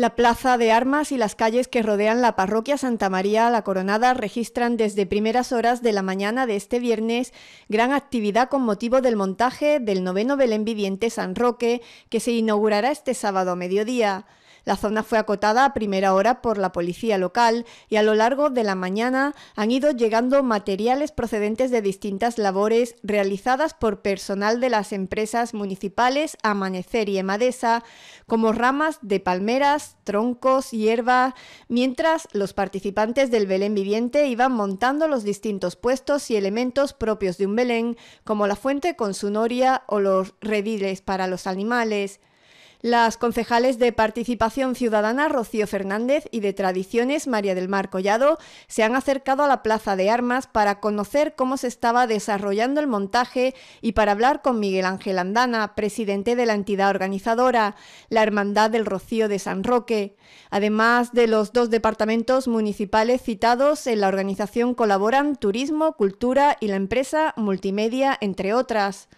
La plaza de armas y las calles que rodean la parroquia Santa María la Coronada registran desde primeras horas de la mañana de este viernes gran actividad con motivo del montaje del noveno Belén viviente San Roque, que se inaugurará este sábado a mediodía. La zona fue acotada a primera hora por la policía local y a lo largo de la mañana han ido llegando materiales procedentes de distintas labores realizadas por personal de las empresas municipales Amanecer y Emadesa, como ramas de palmeras, troncos, hierba, mientras los participantes del Belén viviente iban montando los distintos puestos y elementos propios de un Belén, como la fuente con su noria o los rediles para los animales las concejales de Participación Ciudadana Rocío Fernández y de Tradiciones María del Mar Collado se han acercado a la Plaza de Armas para conocer cómo se estaba desarrollando el montaje y para hablar con Miguel Ángel Andana, presidente de la entidad organizadora, la Hermandad del Rocío de San Roque. Además de los dos departamentos municipales citados, en la organización colaboran Turismo, Cultura y la empresa Multimedia, entre otras.